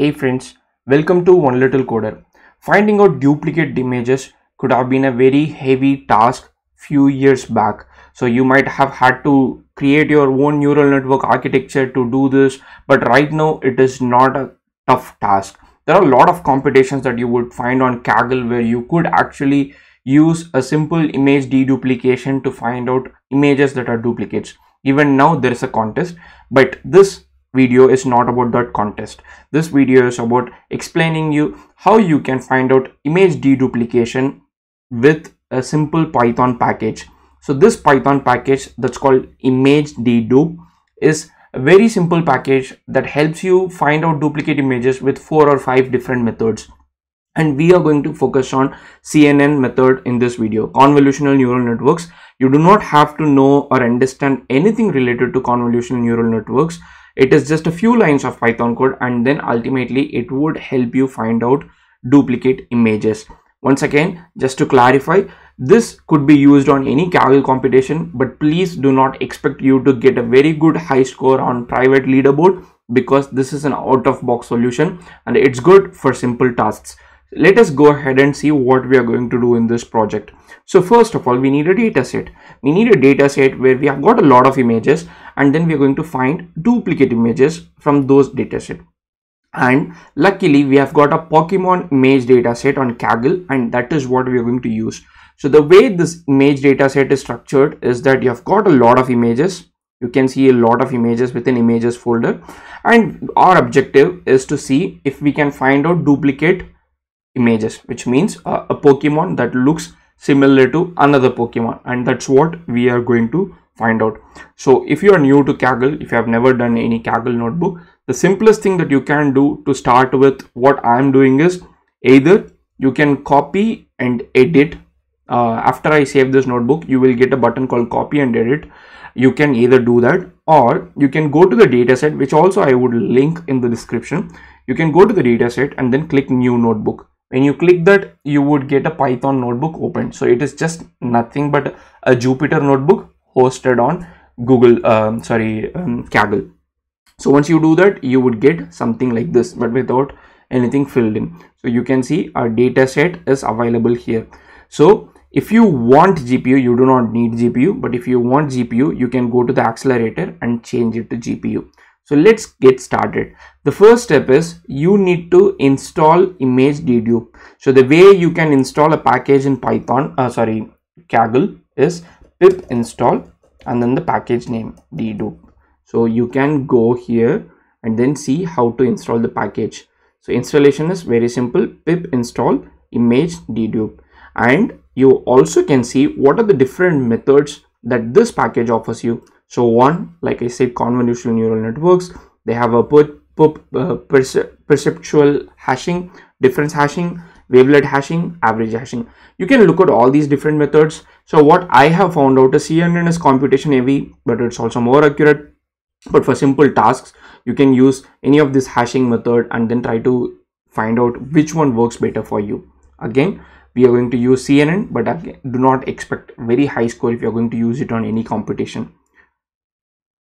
Hey friends, welcome to One Little Coder. Finding out duplicate images could have been a very heavy task few years back. So you might have had to create your own neural network architecture to do this, but right now it is not a tough task. There are a lot of competitions that you would find on Kaggle where you could actually use a simple image deduplication to find out images that are duplicates. Even now there is a contest, but this video is not about that contest this video is about explaining you how you can find out image deduplication with a simple python package so this python package that's called image dedupe is a very simple package that helps you find out duplicate images with four or five different methods and we are going to focus on CNN method in this video convolutional neural networks you do not have to know or understand anything related to convolutional neural networks it is just a few lines of python code and then ultimately it would help you find out duplicate images once again just to clarify this could be used on any Kaggle competition but please do not expect you to get a very good high score on private leaderboard because this is an out of box solution and it's good for simple tasks let us go ahead and see what we are going to do in this project so first of all we need a data set we need a data set where we have got a lot of images and then we are going to find duplicate images from those data set and luckily we have got a pokemon image data set on kaggle and that is what we are going to use so the way this image data set is structured is that you have got a lot of images you can see a lot of images within images folder and our objective is to see if we can find out duplicate images which means uh, a pokemon that looks similar to another pokemon and that's what we are going to find out so if you are new to kaggle if you have never done any kaggle notebook the simplest thing that you can do to start with what i am doing is either you can copy and edit uh, after I save this notebook you will get a button called copy and edit you can either do that or you can go to the dataset which also I would link in the description you can go to the dataset and then click new notebook when you click that you would get a python notebook open. so it is just nothing but a jupyter notebook hosted on google um, sorry um, kaggle so once you do that you would get something like this but without anything filled in so you can see our data set is available here so if you want gpu you do not need gpu but if you want gpu you can go to the accelerator and change it to gpu so let's get started. The first step is you need to install image dedupe. So the way you can install a package in Python, uh, sorry, Kaggle is pip install and then the package name dedupe. So you can go here and then see how to install the package. So installation is very simple pip install image dedupe and you also can see what are the different methods that this package offers you. So one, like I said, convolutional neural networks, they have a uh, perce perceptual hashing, difference hashing, wavelet hashing, average hashing. You can look at all these different methods. So what I have found out is CNN is computation heavy, but it's also more accurate. But for simple tasks, you can use any of this hashing method and then try to find out which one works better for you. Again, we are going to use CNN, but again, do not expect very high score if you're going to use it on any computation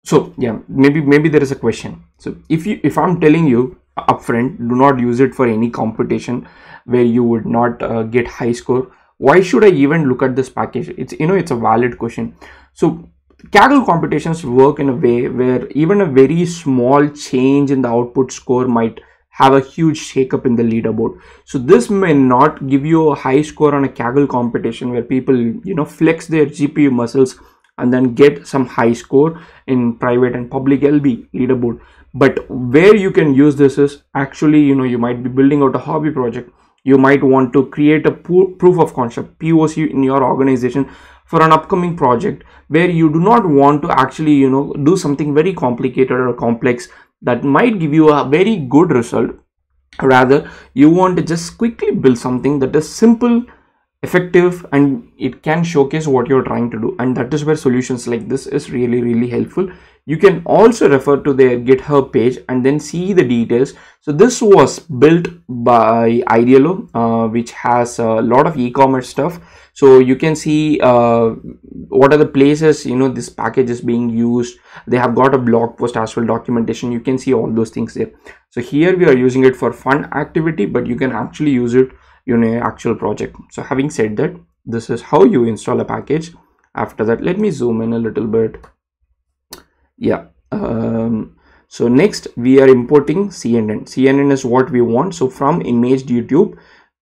so yeah maybe maybe there is a question so if you if i'm telling you uh, upfront do not use it for any competition where you would not uh, get high score why should i even look at this package it's you know it's a valid question so Kaggle competitions work in a way where even a very small change in the output score might have a huge shakeup in the leaderboard. So this may not give you a high score on a Kaggle competition where people, you know, flex their GPU muscles and then get some high score in private and public LB leaderboard. But where you can use this is actually, you know, you might be building out a hobby project. You might want to create a proof of concept POC in your organization for an upcoming project where you do not want to actually, you know, do something very complicated or complex that might give you a very good result rather you want to just quickly build something that is simple effective and it can showcase what you're trying to do and that is where solutions like this is really really helpful you can also refer to their github page and then see the details so this was built by idealo uh, which has a lot of e-commerce stuff so you can see uh, what are the places you know this package is being used they have got a blog post as well documentation you can see all those things there so here we are using it for fun activity but you can actually use it in an actual project so having said that this is how you install a package after that let me zoom in a little bit yeah um, so next we are importing cnn cnn is what we want so from image youtube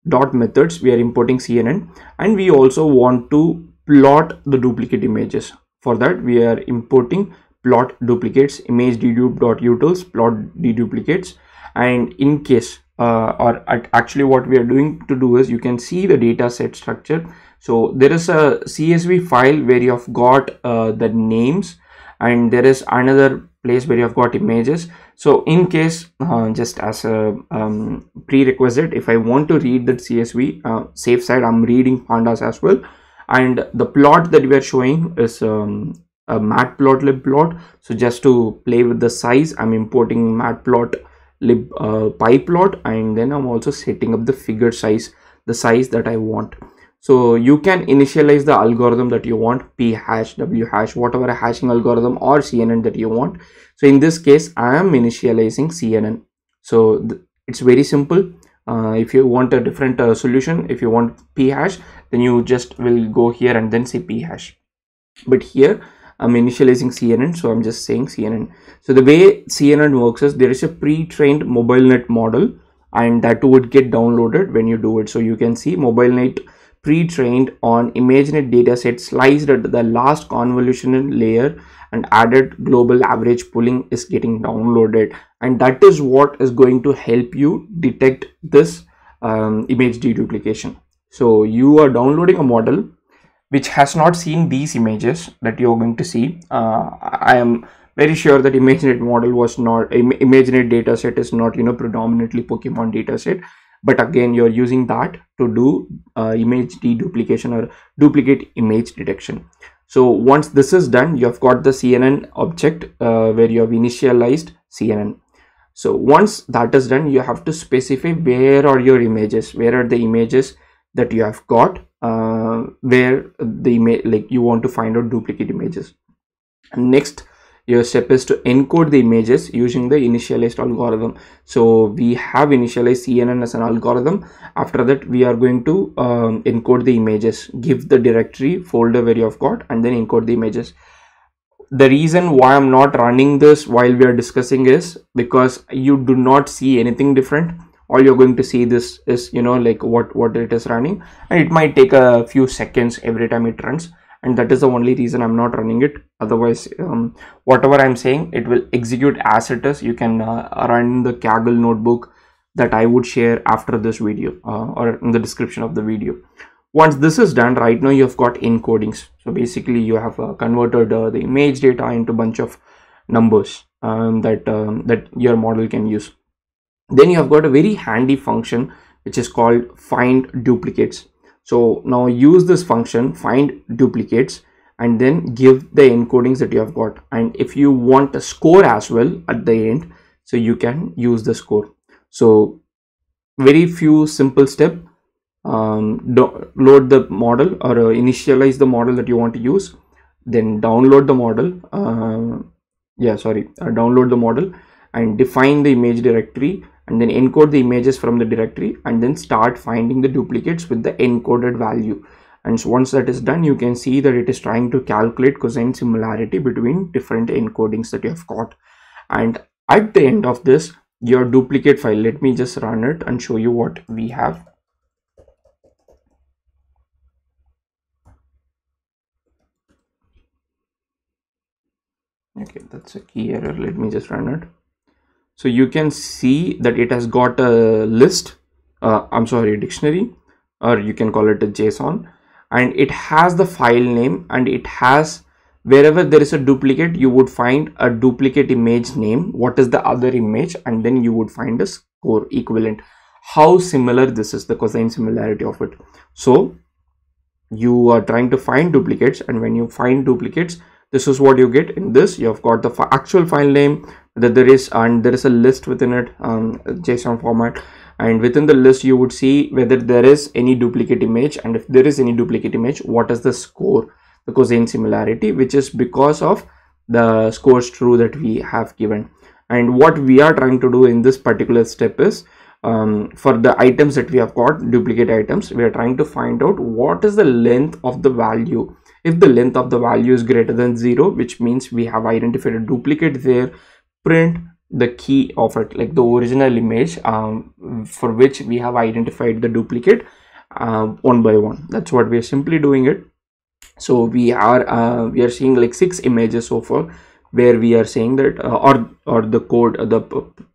dot methods we are importing cnn and we also want to plot the duplicate images for that we are importing plot duplicates image utils, plot deduplicates and in case uh, or actually what we are doing to do is you can see the data set structure so there is a csv file where you have got uh, the names and there is another place where you have got images so in case uh, just as a um, prerequisite if i want to read that csv uh, safe side i'm reading pandas as well and the plot that we are showing is um, a matplotlib plot so just to play with the size i'm importing matplotlib uh, pie plot and then i'm also setting up the figure size the size that i want so you can initialize the algorithm that you want, p hash, w hash, whatever hashing algorithm or CNN that you want. So in this case, I am initializing CNN. So it's very simple. Uh, if you want a different uh, solution, if you want p hash, then you just will go here and then say p hash. But here I'm initializing CNN, so I'm just saying CNN. So the way CNN works is there is a pre-trained mobile net model and that would get downloaded when you do it. So you can see mobile net pre-trained on ImageNet dataset sliced at the last convolutional layer and added global average pooling is getting downloaded and that is what is going to help you detect this um, image deduplication. So you are downloading a model which has not seen these images that you're going to see. Uh, I am very sure that ImageNet model was not ImageNet dataset is not you know predominantly Pokemon dataset but again you're using that to do uh, image deduplication or duplicate image detection so once this is done you have got the cnn object uh, where you have initialized cnn so once that is done you have to specify where are your images where are the images that you have got uh, where the image like you want to find out duplicate images next your step is to encode the images using the initialized algorithm so we have initialized cnn as an algorithm after that we are going to um, encode the images give the directory folder where you have got and then encode the images the reason why i'm not running this while we are discussing is because you do not see anything different all you're going to see this is you know like what what it is running and it might take a few seconds every time it runs and that is the only reason i'm not running it otherwise um, whatever i'm saying it will execute as it is you can uh, run the kaggle notebook that i would share after this video uh, or in the description of the video once this is done right now you've got encodings so basically you have uh, converted uh, the image data into bunch of numbers um, that um, that your model can use then you have got a very handy function which is called find duplicates so now use this function find duplicates and then give the encodings that you have got and if you want a score as well at the end so you can use the score so very few simple step um, load the model or uh, initialize the model that you want to use then download the model uh, yeah sorry uh, download the model and define the image directory and then encode the images from the directory and then start finding the duplicates with the encoded value and so once that is done you can see that it is trying to calculate cosine similarity between different encodings that you have got and at the end of this your duplicate file let me just run it and show you what we have okay that's a key error let me just run it so you can see that it has got a list uh, i'm sorry dictionary or you can call it a json and it has the file name and it has wherever there is a duplicate you would find a duplicate image name what is the other image and then you would find a score equivalent how similar this is the cosine similarity of it so you are trying to find duplicates and when you find duplicates this is what you get in this you've got the fi actual file name that there is and there is a list within it um, json format and within the list you would see whether there is any duplicate image and if there is any duplicate image what is the score the cosine similarity which is because of the scores true that we have given and what we are trying to do in this particular step is um, for the items that we have got duplicate items we are trying to find out what is the length of the value if the length of the value is greater than zero which means we have identified a duplicate there print the key of it like the original image um, for which we have identified the duplicate uh, one by one that's what we are simply doing it so we are uh, we are seeing like six images so far where we are saying that uh, or or the code uh, the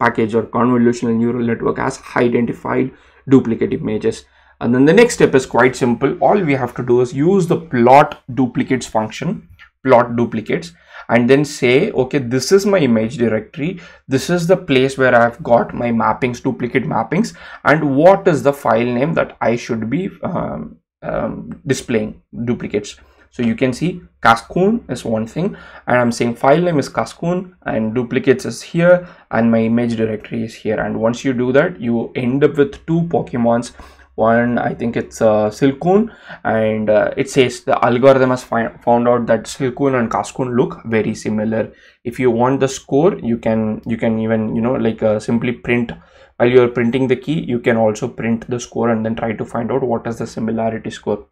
package or convolutional neural network has identified duplicate images and then the next step is quite simple all we have to do is use the plot duplicates function plot duplicates and then say okay this is my image directory this is the place where i've got my mappings duplicate mappings and what is the file name that i should be um, um, displaying duplicates so you can see Cascoon is one thing and I'm saying file name is Cascoon and duplicates is here and my image directory is here. And once you do that, you end up with two Pokemons one i think it's uh, silcoon and uh, it says the algorithm has found out that silcoon and cascoon look very similar if you want the score you can you can even you know like uh, simply print while you're printing the key you can also print the score and then try to find out what is the similarity score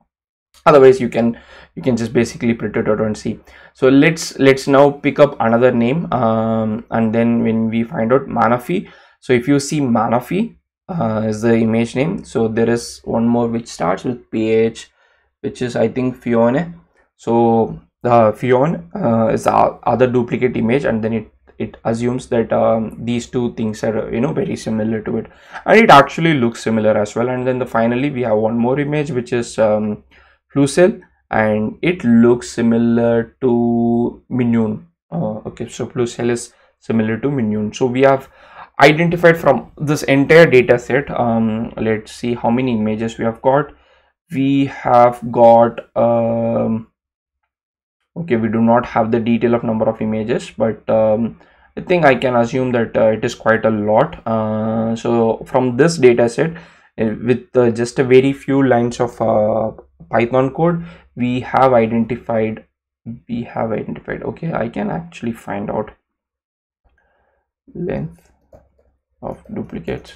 otherwise you can you can just basically print it out and see so let's let's now pick up another name um, and then when we find out manafi so if you see manafi uh, is the image name so there is one more which starts with ph which is i think fiona so the fion uh, is other duplicate image and then it it assumes that um, these two things are you know very similar to it and it actually looks similar as well and then the, finally we have one more image which is um, Flusel and it looks similar to Minion uh, okay so FluCell is similar to Minion so we have identified from this entire data set um, let's see how many images we have got we have got um, okay we do not have the detail of number of images but um, I think I can assume that uh, it is quite a lot uh, so from this data set uh, with uh, just a very few lines of uh, Python code we have identified we have identified okay I can actually find out length of duplicates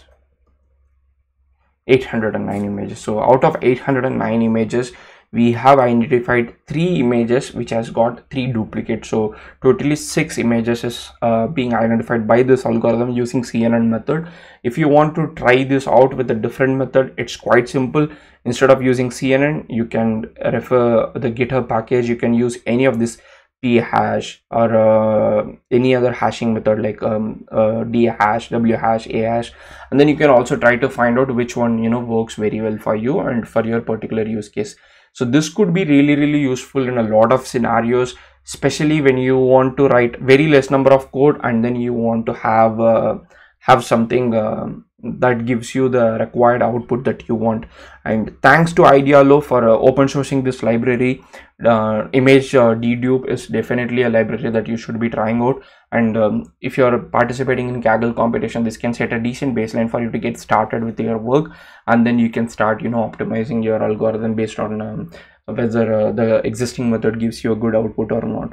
809 images so out of 809 images we have identified three images which has got three duplicates so totally six images is uh, being identified by this algorithm using cnn method if you want to try this out with a different method it's quite simple instead of using cnn you can refer the github package you can use any of this p hash or uh, any other hashing method like um, uh, d hash w hash a hash and then you can also try to find out which one you know works very well for you and for your particular use case so this could be really really useful in a lot of scenarios especially when you want to write very less number of code and then you want to have uh, have something um, that gives you the required output that you want and thanks to idealo for uh, open sourcing this library uh, image uh, ddube is definitely a library that you should be trying out and um, if you're participating in kaggle competition this can set a decent baseline for you to get started with your work and then you can start you know optimizing your algorithm based on um, whether uh, the existing method gives you a good output or not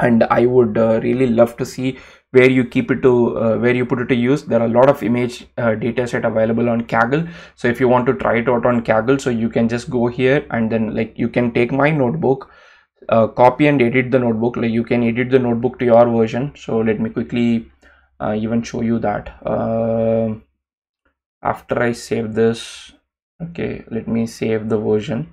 and I would uh, really love to see where you keep it to uh, where you put it to use there are a lot of image uh, data set available on kaggle so if you want to try it out on kaggle so you can just go here and then like you can take my notebook uh, copy and edit the notebook like you can edit the notebook to your version so let me quickly uh, even show you that uh, after i save this okay let me save the version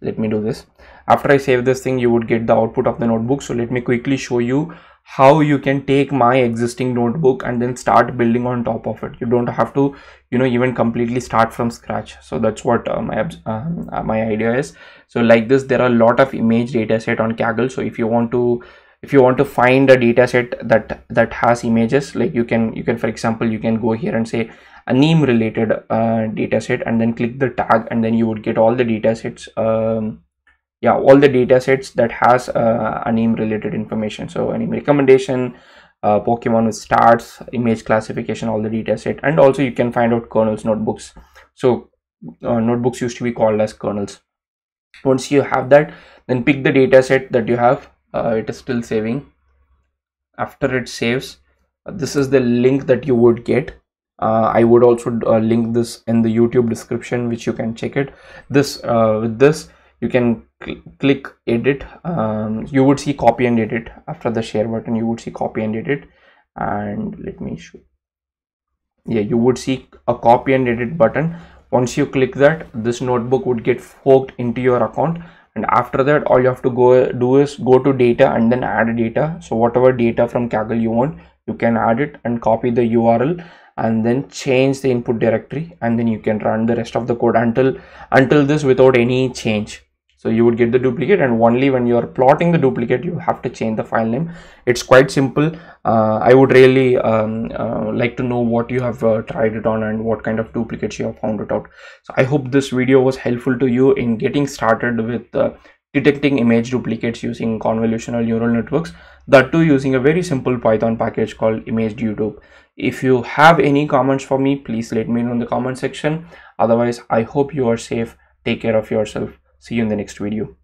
let me do this after i save this thing you would get the output of the notebook so let me quickly show you how you can take my existing notebook and then start building on top of it you don't have to you know even completely start from scratch so that's what uh, my uh, uh, my idea is so like this there are a lot of image data set on kaggle so if you want to if you want to find a data set that that has images like you can you can for example you can go here and say a name related uh, data set and then click the tag and then you would get all the data sets um, yeah all the data sets that has uh, a name related information so any recommendation uh, pokemon with stats image classification all the data set and also you can find out kernels notebooks so uh, notebooks used to be called as kernels once you have that then pick the data set that you have uh, it is still saving after it saves this is the link that you would get uh, i would also uh, link this in the youtube description which you can check it this uh, with this you can cl click edit um, you would see copy and edit after the share button you would see copy and edit and let me show yeah you would see a copy and edit button once you click that this notebook would get forked into your account and after that all you have to go do is go to data and then add data so whatever data from kaggle you want you can add it and copy the url and then change the input directory and then you can run the rest of the code until until this without any change so you would get the duplicate and only when you are plotting the duplicate you have to change the file name it's quite simple uh, i would really um, uh, like to know what you have uh, tried it on and what kind of duplicates you have found it out so i hope this video was helpful to you in getting started with uh, detecting image duplicates using convolutional neural networks that too using a very simple python package called image youtube if you have any comments for me please let me know in the comment section otherwise i hope you are safe take care of yourself see you in the next video